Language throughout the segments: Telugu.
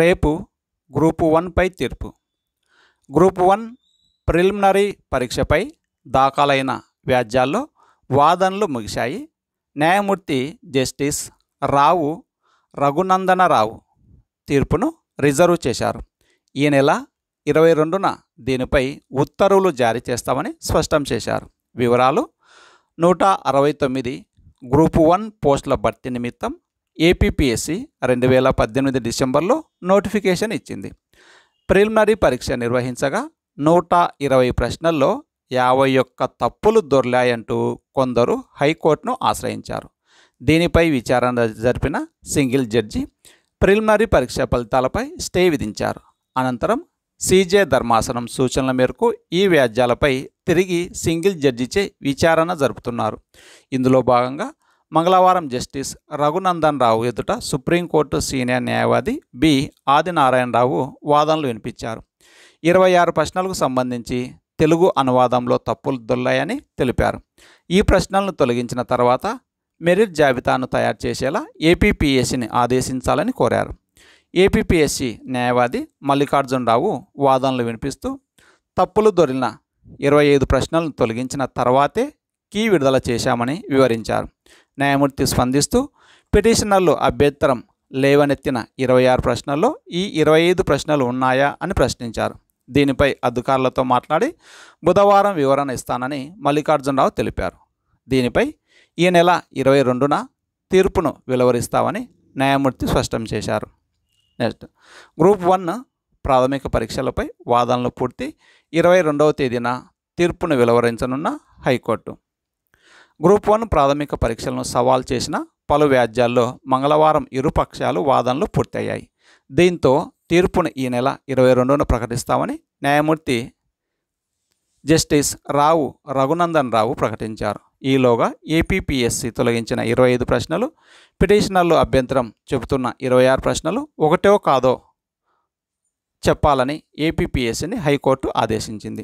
రేపు గ్రూపు వన్పై తీర్పు గ్రూప్ వన్ ప్రిలిమినరీ పరీక్షపై దాఖలైన వ్యాజ్యాల్లో వాదనలు ముగిశాయి న్యాయమూర్తి జస్టిస్ రావు రఘునందనరావు తీర్పును రిజర్వ్ చేశారు ఈ నెల ఇరవై రెండున దీనిపై ఉత్తర్వులు జారీ చేస్తామని స్పష్టం చేశారు వివరాలు నూట అరవై తొమ్మిది గ్రూప్ వన్ పోస్టుల భర్తీ నిమిత్తం ఏపీపీఎస్సి రెండు వేల పద్దెనిమిది డిసెంబర్లో నోటిఫికేషన్ ఇచ్చింది ప్రిలిమినరీ పరీక్ష నిర్వహించగా నూట ఇరవై ప్రశ్నల్లో యాభై ఒక్క తప్పులు దొర్లాయంటూ కొందరు హైకోర్టును ఆశ్రయించారు దీనిపై విచారణ జరిపిన సింగిల్ జడ్జి ప్రిలిమినరీ పరీక్ష ఫలితాలపై స్టే విధించారు అనంతరం సీజే ధర్మాసనం సూచనల మేరకు ఈ వ్యాజ్యాలపై తిరిగి సింగిల్ జడ్జిచే విచారణ జరుపుతున్నారు ఇందులో భాగంగా మంగళవారం జస్టిస్ రఘునందన్ రావు ఎదుట సుప్రీంకోర్టు సీనియర్ న్యాయవాది బి ఆదినారాయణరావు వాదనలు వినిపించారు ఇరవై ఆరు ప్రశ్నలకు సంబంధించి తెలుగు అనువాదంలో తప్పులు దొల్లాయని తెలిపారు ఈ ప్రశ్నలను తొలగించిన తర్వాత మెరిట్ జాబితాను తయారు చేసేలా ఏపీపీఎస్సిని ఆదేశించాలని కోరారు ఏపీపీఎస్సి న్యాయవాది మల్లికార్జునరావు వాదనలు వినిపిస్తూ తప్పులు దొరిన ఇరవై ఐదు ప్రశ్నలను తొలగించిన తర్వాతే కీ విడుదల చేశామని వివరించారు న్యాయమూర్తి స్పందిస్తూ పిటిషనర్లు అభ్యంతరం లేవనెత్తిన ఇరవై ఆరు ప్రశ్నల్లో ఈ ఇరవై ఐదు ప్రశ్నలు ఉన్నాయా అని ప్రశ్నించారు దీనిపై అధికారులతో మాట్లాడి బుధవారం వివరణ ఇస్తానని మల్లికార్జునరావు తెలిపారు దీనిపై ఈ నెల ఇరవై రెండున తీర్పును వెలువరిస్తామని న్యాయమూర్తి స్పష్టం చేశారు నెక్స్ట్ గ్రూప్ వన్ ప్రాథమిక పరీక్షలపై వాదనలు పూర్తి ఇరవై రెండవ తేదీన తీర్పును వెలువరించనున్న హైకోర్టు గ్రూప్ వన్ ప్రాథమిక పరీక్షలను సవాల్ చేసిన పలు వ్యాజ్యాల్లో మంగళవారం ఇరుపక్షాలు వాదనలు పూర్తయ్యాయి దీంతో తీర్పును ఈ నెల ఇరవై రెండున ప్రకటిస్తామని న్యాయమూర్తి జస్టిస్ రావు రఘునందన్ రావు ప్రకటించారు ఈలోగా ఏపీపీఎస్సి తొలగించిన ఇరవై ఐదు ప్రశ్నలు పిటిషనర్లు అభ్యంతరం చెబుతున్న ఇరవై ఆరు ప్రశ్నలు ఒకటో కాదో చెప్పాలని ఏపీపీఎస్సిని హైకోర్టు ఆదేశించింది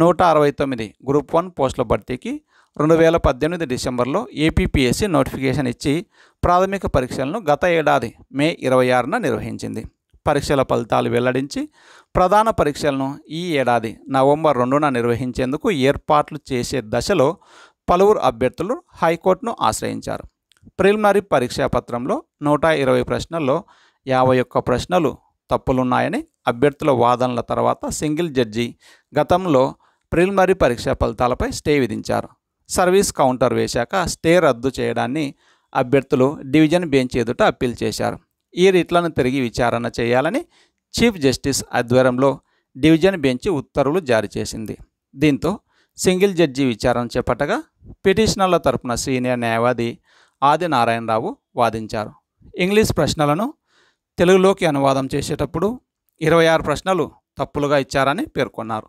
నూట అరవై తొమ్మిది గ్రూప్ వన్ పోస్టుల భర్తీకి రెండు వేల పద్దెనిమిది డిసెంబర్లో ఏపీపీఎస్సీ నోటిఫికేషన్ ఇచ్చి ప్రాథమిక పరీక్షలను గత ఏడాది మే ఇరవై ఆరున నిర్వహించింది పరీక్షల ఫలితాలు వెల్లడించి ప్రధాన పరీక్షలను ఈ ఏడాది నవంబర్ రెండున నిర్వహించేందుకు ఏర్పాట్లు చేసే దశలో పలువురు అభ్యర్థులు హైకోర్టును ఆశ్రయించారు ప్రిలిమినరీ పరీక్షా పత్రంలో నూట ఇరవై ప్రశ్నల్లో యాభై ఒక్క ప్రశ్నలు తప్పులున్నాయని అభ్యర్థుల వాదనల తర్వాత సింగిల్ జడ్జి గతంలో ప్రిలిమరీ పరీక్షా ఫలితాలపై స్టే విధించారు సర్వీస్ కౌంటర్ వేశాక స్టే రద్దు చేయడాన్ని అభ్యర్థులు డివిజన్ బెంచ్ ఎదుట అప్పీల్ చేశారు ఈ రిట్లను తిరిగి విచారణ చేయాలని చీఫ్ జస్టిస్ ఆధ్వర్యంలో డివిజన్ బెంచ్ ఉత్తర్వులు జారీ చేసింది దీంతో సింగిల్ జడ్జి విచారణ చేపట్టగా పిటిషనర్ల తరపున సీనియర్ న్యాయవాది ఆది నారాయణరావు వాదించారు ఇంగ్లీష్ ప్రశ్నలను తెలుగులోకి అనువాదం చేసేటప్పుడు ఇరవై ఆరు ప్రశ్నలు తప్పులుగా ఇచ్చారని పేర్కొన్నారు